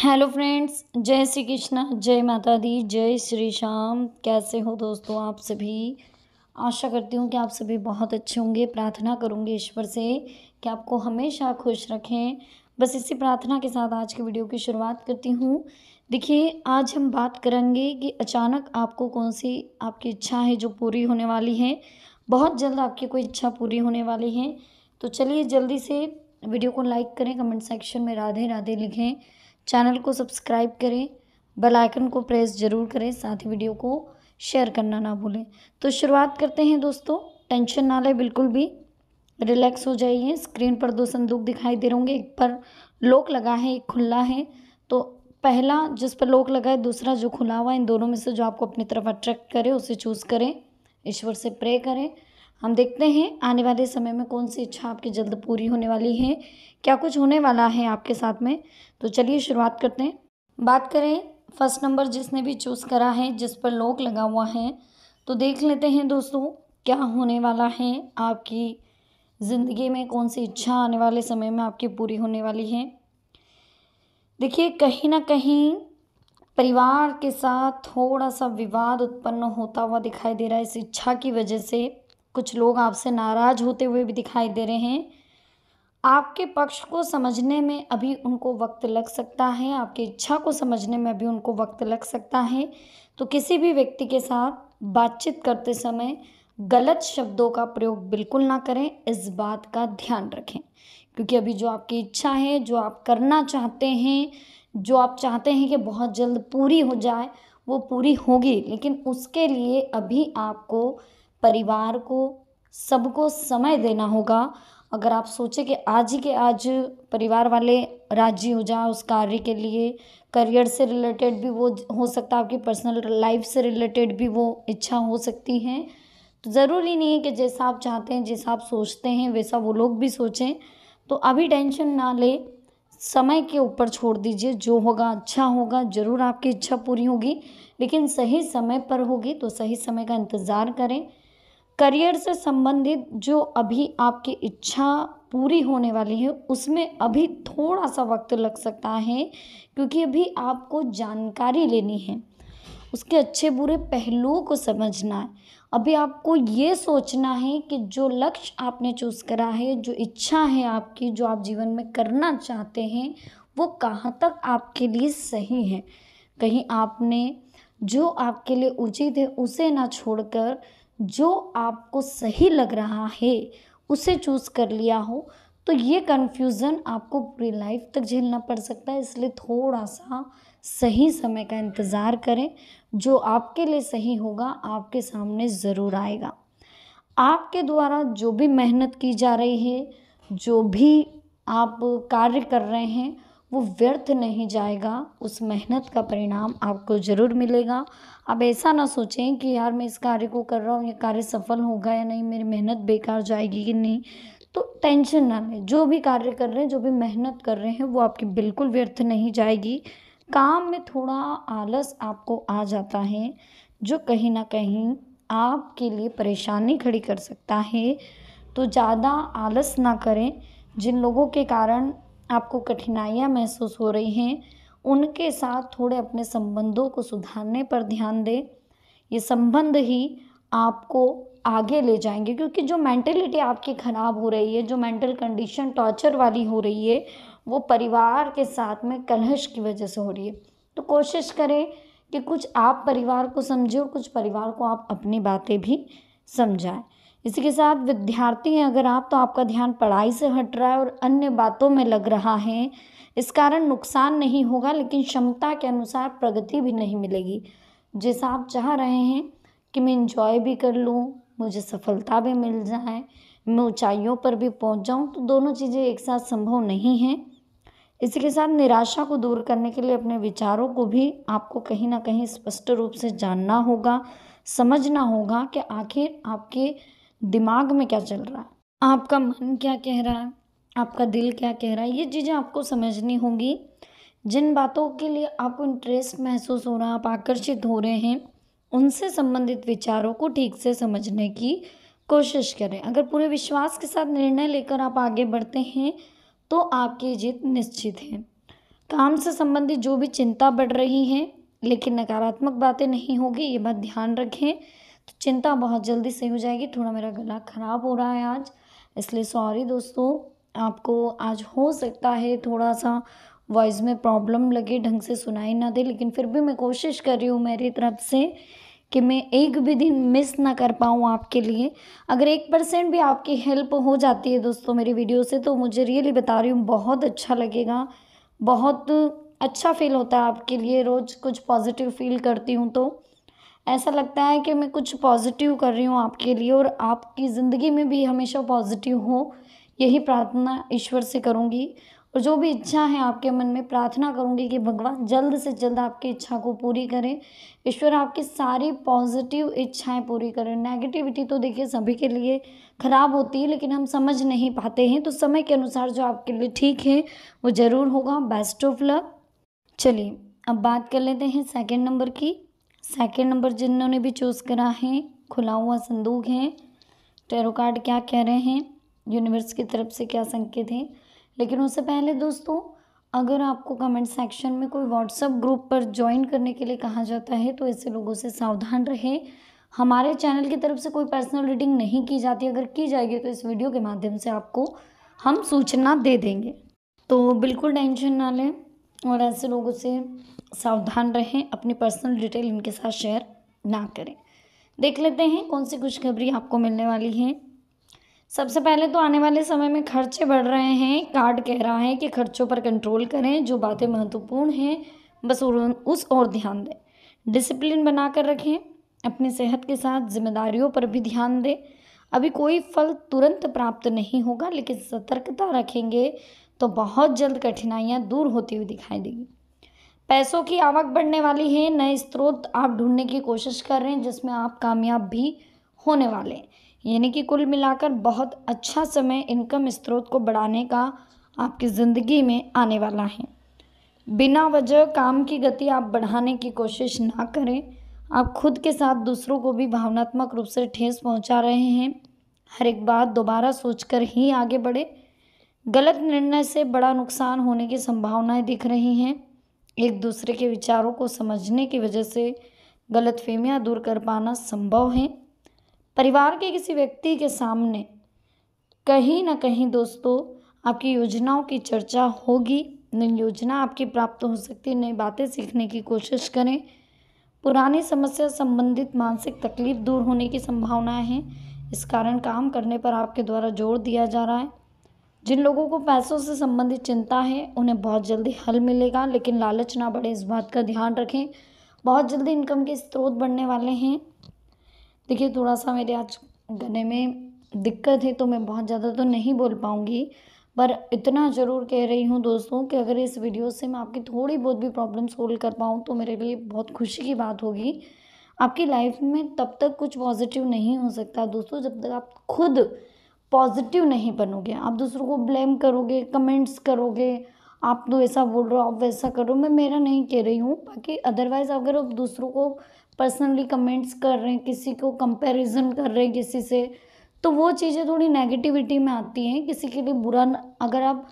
hello friends जय श्री कृष्णा जय माता दी जय श्री श्याम कैसे हो दोस्तों आप सभी आशा करती हूँ कि आप सभी बहुत अच्छे होंगे प्रार्थना करूँगी ईश्वर से कि आपको हमेशा खुश रखें बस इसी प्रार्थना के साथ आज के वीडियो की शुरुआत करती हूँ देखिए आज हम बात करेंगे कि अचानक आपको कौन सी आपकी इच्छा है जो पूरी होने वाली है बहुत जल्द आपकी कोई इच्छा पूरी होने वाली है तो चलिए जल्दी से वीडियो को लाइक करें कमेंट सेक्शन में राधे राधे लिखें चैनल को सब्सक्राइब करें बेल आइकन को प्रेस ज़रूर करें साथ ही वीडियो को शेयर करना ना भूलें तो शुरुआत करते हैं दोस्तों टेंशन ना लें बिल्कुल भी रिलैक्स हो जाइए स्क्रीन पर दो संदूक दिखाई दे रहे होंगे एक पर लॉक लगा है एक खुला है तो पहला जिस पर लॉक लगा है दूसरा जो खुला हुआ है इन दोनों में से जो आपको अपनी तरफ अट्रैक्ट करे उसे चूज़ करें ईश्वर से प्रे करें हम देखते हैं आने वाले समय में कौन सी इच्छा आपकी जल्द पूरी होने वाली है क्या कुछ होने वाला है आपके साथ में तो चलिए शुरुआत करते हैं बात करें फर्स्ट नंबर जिसने भी चूज़ करा है जिस पर लोक लगा हुआ है तो देख लेते हैं दोस्तों क्या होने वाला है आपकी ज़िंदगी में कौन सी इच्छा आने वाले समय में आपकी पूरी होने वाली है देखिए कहीं ना कहीं परिवार के साथ थोड़ा सा विवाद उत्पन्न होता हुआ दिखाई दे रहा है इस इच्छा की वजह से कुछ लोग आपसे नाराज़ होते हुए भी दिखाई दे रहे हैं आपके पक्ष को समझने में अभी उनको वक्त लग सकता है आपकी इच्छा को समझने में अभी उनको वक्त लग सकता है तो किसी भी व्यक्ति के साथ बातचीत करते समय गलत शब्दों का प्रयोग बिल्कुल ना करें इस बात का ध्यान रखें क्योंकि अभी जो आपकी इच्छा है जो आप करना चाहते हैं जो आप चाहते हैं कि बहुत जल्द पूरी हो जाए वो पूरी होगी लेकिन उसके लिए अभी आपको परिवार को सबको समय देना होगा अगर आप सोचें कि आज ही के आज परिवार वाले राजी हो जाए उस कार्य के लिए करियर से रिलेटेड भी वो हो सकता है आपकी पर्सनल लाइफ से रिलेटेड भी वो इच्छा हो सकती है तो ज़रूरी नहीं है कि जैसा आप चाहते हैं जैसा आप सोचते हैं वैसा वो लोग भी सोचें तो अभी टेंशन ना ले समय के ऊपर छोड़ दीजिए जो होगा अच्छा होगा ज़रूर आपकी इच्छा पूरी होगी लेकिन सही समय पर होगी तो सही समय का इंतज़ार करें करियर से संबंधित जो अभी आपकी इच्छा पूरी होने वाली है उसमें अभी थोड़ा सा वक्त लग सकता है क्योंकि अभी आपको जानकारी लेनी है उसके अच्छे बुरे पहलुओं को समझना है अभी आपको ये सोचना है कि जो लक्ष्य आपने चूज़ करा है जो इच्छा है आपकी जो आप जीवन में करना चाहते हैं वो कहाँ तक आपके लिए सही है कहीं आपने जो आपके लिए उचित है उसे ना छोड़कर जो आपको सही लग रहा है उसे चूज़ कर लिया हो तो ये कन्फ्यूज़न आपको पूरी लाइफ तक झेलना पड़ सकता है इसलिए थोड़ा सा सही समय का इंतज़ार करें जो आपके लिए सही होगा आपके सामने ज़रूर आएगा आपके द्वारा जो भी मेहनत की जा रही है जो भी आप कार्य कर रहे हैं वो व्यर्थ नहीं जाएगा उस मेहनत का परिणाम आपको ज़रूर मिलेगा आप ऐसा ना सोचें कि यार मैं इस कार्य को कर रहा हूँ ये कार्य सफल होगा या नहीं मेरी मेहनत बेकार जाएगी कि नहीं तो टेंशन ना लें जो भी कार्य कर रहे हैं जो भी मेहनत कर रहे हैं वो आपकी बिल्कुल व्यर्थ नहीं जाएगी काम में थोड़ा आलस आपको आ जाता है जो कहीं ना कहीं आपके लिए परेशानी खड़ी कर सकता है तो ज़्यादा आलस ना करें जिन लोगों के कारण आपको कठिनाइयाँ महसूस हो रही हैं उनके साथ थोड़े अपने संबंधों को सुधारने पर ध्यान दें ये संबंध ही आपको आगे ले जाएंगे क्योंकि जो मेंटेलिटी आपकी ख़राब हो रही है जो मेंटल कंडीशन टॉर्चर वाली हो रही है वो परिवार के साथ में कलहश की वजह से हो रही है तो कोशिश करें कि कुछ आप परिवार को समझें और कुछ परिवार को आप अपनी बातें भी समझाएं इसी के साथ विद्यार्थी हैं अगर आप तो आपका ध्यान पढ़ाई से हट रहा है और अन्य बातों में लग रहा है इस कारण नुकसान नहीं होगा लेकिन क्षमता के अनुसार प्रगति भी नहीं मिलेगी जैसा आप चाह रहे हैं कि मैं इंजॉय भी कर लूँ मुझे सफलता भी मिल जाए मैं ऊंचाइयों पर भी पहुँच जाऊँ तो दोनों चीज़ें एक साथ संभव नहीं हैं इसी के साथ निराशा को दूर करने के लिए अपने विचारों को भी आपको कहीं ना कहीं स्पष्ट रूप से जानना होगा समझना होगा कि आखिर आपके दिमाग में क्या चल रहा है आपका मन क्या कह रहा है आपका दिल क्या कह रहा है ये चीज़ें आपको समझनी होंगी जिन बातों के लिए आपको इंटरेस्ट महसूस हो रहा है आप आकर्षित हो रहे हैं उनसे संबंधित विचारों को ठीक से समझने की कोशिश करें अगर पूरे विश्वास के साथ निर्णय लेकर आप आगे बढ़ते हैं तो आपकी जीत निश्चित है काम से संबंधित जो भी चिंता बढ़ रही है लेकिन नकारात्मक बातें नहीं होगी ये बात ध्यान रखें तो चिंता बहुत जल्दी सही हो जाएगी थोड़ा मेरा गला ख़राब हो रहा है आज इसलिए सॉरी दोस्तों आपको आज हो सकता है थोड़ा सा वॉइस में प्रॉब्लम लगे ढंग से सुनाई ना दे लेकिन फिर भी मैं कोशिश कर रही हूँ मेरी तरफ से कि मैं एक भी दिन मिस ना कर पाऊँ आपके लिए अगर एक परसेंट भी आपकी हेल्प हो जाती है दोस्तों मेरी वीडियो से तो मुझे रियली बता रही हूँ बहुत अच्छा लगेगा बहुत अच्छा फील होता है आपके लिए रोज़ कुछ पॉजिटिव फील करती हूँ तो ऐसा लगता है कि मैं कुछ पॉजिटिव कर रही हूँ आपके लिए और आपकी ज़िंदगी में भी हमेशा पॉजिटिव हो यही प्रार्थना ईश्वर से करूँगी और जो भी इच्छा है आपके मन में प्रार्थना करूँगी कि भगवान जल्द से जल्द आपकी इच्छा को पूरी करें ईश्वर आपकी सारी पॉजिटिव इच्छाएं पूरी करें नेगेटिविटी तो देखिए सभी के लिए ख़राब होती है लेकिन हम समझ नहीं पाते हैं तो समय के अनुसार जो आपके लिए ठीक है वो ज़रूर होगा बेस्ट ऑफ लक चलिए अब बात कर लेते हैं सेकेंड नंबर की सेकंड नंबर जिन्होंने भी चूज़ करा है खुला हुआ संदूक है टेरो कार्ड क्या कह रहे हैं यूनिवर्स की तरफ से क्या संकेत हैं लेकिन उससे पहले दोस्तों अगर आपको कमेंट सेक्शन में कोई व्हाट्सअप ग्रुप पर ज्वाइन करने के लिए कहा जाता है तो ऐसे लोगों से सावधान रहे हमारे चैनल की तरफ से कोई पर्सनल रीडिंग नहीं की जाती अगर की जाएगी तो इस वीडियो के माध्यम से आपको हम सूचना दे देंगे तो बिल्कुल टेंशन ना लें और ऐसे लोगों से सावधान रहें अपनी पर्सनल डिटेल इनके साथ शेयर ना करें देख लेते हैं कौन सी खुशखबरी आपको मिलने वाली है सबसे पहले तो आने वाले समय में खर्चे बढ़ रहे हैं कार्ड कह रहा है कि खर्चों पर कंट्रोल करें जो बातें महत्वपूर्ण हैं बस उस और ध्यान दें डिसिप्लिन बना कर रखें अपनी सेहत के साथ जिम्मेदारियों पर भी ध्यान दें अभी कोई फल तुरंत प्राप्त नहीं होगा लेकिन सतर्कता रखेंगे तो बहुत जल्द कठिनाइयाँ दूर होती हुई दिखाई देगी पैसों की आवक बढ़ने वाली है नए स्रोत आप ढूंढने की कोशिश कर रहे हैं जिसमें आप कामयाब भी होने वाले हैं यानी कि कुल मिलाकर बहुत अच्छा समय इनकम स्रोत को बढ़ाने का आपकी ज़िंदगी में आने वाला है बिना वजह काम की गति आप बढ़ाने की कोशिश ना करें आप खुद के साथ दूसरों को भी भावनात्मक रूप से ठेस पहुंचा रहे हैं हर एक बात दोबारा सोचकर ही आगे बढ़े गलत निर्णय से बड़ा नुकसान होने की संभावनाएं दिख रही हैं एक दूसरे के विचारों को समझने की वजह से गलत फहमियाँ दूर कर पाना संभव है परिवार के किसी व्यक्ति के सामने कहीं ना कहीं दोस्तों आपकी योजनाओं की चर्चा होगी नई योजना आपकी प्राप्त हो सकती है नई बातें सीखने की कोशिश करें पुरानी समस्या संबंधित मानसिक तकलीफ दूर होने की संभावना है इस कारण काम करने पर आपके द्वारा जोर दिया जा रहा है जिन लोगों को पैसों से संबंधित चिंता है उन्हें बहुत जल्दी हल मिलेगा लेकिन लालच ना बढ़े इस बात का ध्यान रखें बहुत जल्दी इनकम के स्रोत बढ़ने वाले हैं देखिए थोड़ा सा मेरे आज गने में दिक्कत है तो मैं बहुत ज़्यादा तो नहीं बोल पाऊँगी पर इतना ज़रूर कह रही हूँ दोस्तों कि अगर इस वीडियो से मैं आपकी थोड़ी बहुत भी प्रॉब्लम सोल्व कर पाऊँ तो मेरे लिए बहुत खुशी की बात होगी आपकी लाइफ में तब तक कुछ पॉजिटिव नहीं हो सकता दोस्तों जब तक आप खुद पॉजिटिव नहीं बनोगे आप दूसरों को ब्लेम करोगे कमेंट्स करोगे आप तो ऐसा बोल रहे हो आप वैसा करो मैं मेरा नहीं कह रही हूँ बाकी अदरवाइज़ अगर आप दूसरों को पर्सनली कमेंट्स कर रहे हैं किसी को कंपैरिजन कर रहे हैं किसी से तो वो चीज़ें थोड़ी नेगेटिविटी में आती हैं किसी के लिए बुरा अगर आप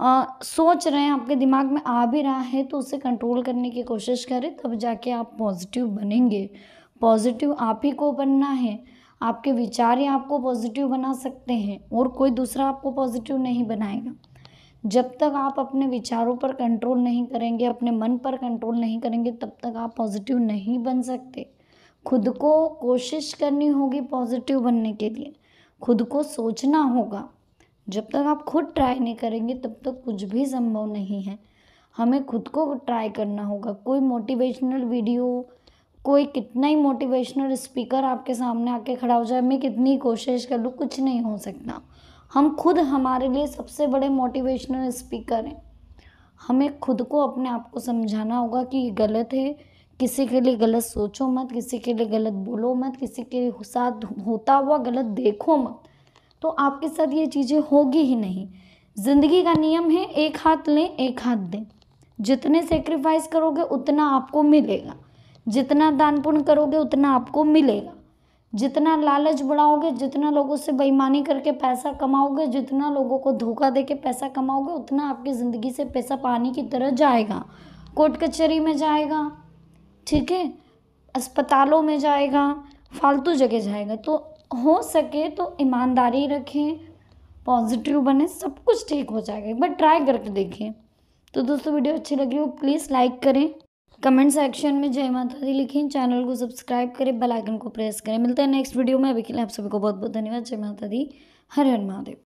आ, सोच रहे हैं आपके दिमाग में आ भी रहा है तो उसे कंट्रोल करने की कोशिश करें तब जाके आप पॉजिटिव बनेंगे पॉजिटिव आप ही को बनना है आपके विचार ही आपको पॉजिटिव बना सकते हैं और कोई दूसरा आपको पॉजिटिव नहीं बनाएगा जब तक आप अपने विचारों पर कंट्रोल नहीं करेंगे अपने मन पर कंट्रोल नहीं करेंगे तब तक आप पॉजिटिव नहीं बन सकते खुद को कोशिश करनी होगी पॉजिटिव बनने के लिए खुद को सोचना होगा जब तक आप खुद ट्राई नहीं करेंगे तब तक कुछ भी संभव नहीं है हमें खुद को ट्राई करना होगा कोई मोटिवेशनल वीडियो कोई कितना ही मोटिवेशनल स्पीकर आपके सामने आके खड़ा हो जाए मैं कितनी कोशिश कर लूँ कुछ नहीं हो सकता हम खुद हमारे लिए सबसे बड़े मोटिवेशनल स्पीकर हैं हमें खुद को अपने आप को समझाना होगा कि ये गलत है किसी के लिए गलत सोचो मत किसी के लिए गलत बोलो मत किसी के साथ होता हुआ गलत देखो मत तो आपके साथ ये चीज़ें होगी ही नहीं ज़िंदगी का नियम है एक हाथ लें एक हाथ दें जितने सेक्रीफाइस करोगे उतना आपको मिलेगा जितना दान पुण्य करोगे उतना आपको मिलेगा जितना लालच बढ़ाओगे जितना लोगों से बेईमानी करके पैसा कमाओगे जितना लोगों को धोखा दे के पैसा कमाओगे उतना आपकी ज़िंदगी से पैसा पानी की तरह जाएगा कोर्ट कचहरी में जाएगा ठीक है अस्पतालों में जाएगा फालतू जगह जाएगा तो हो सके तो ईमानदारी रखें पॉजिटिव बने सब कुछ ठीक हो जाएगा एक बार ट्राई करके देखें तो दोस्तों वीडियो अच्छी लगी हो प्लीज़ लाइक करें कमेंट सेक्शन में जय माता दी लिखें चैनल को सब्सक्राइब करें बेल आइकन को प्रेस करें मिलते हैं नेक्स्ट वीडियो में अभी के लिए आप सभी को बहुत बहुत धन्यवाद जय माता दी हर हर महादेव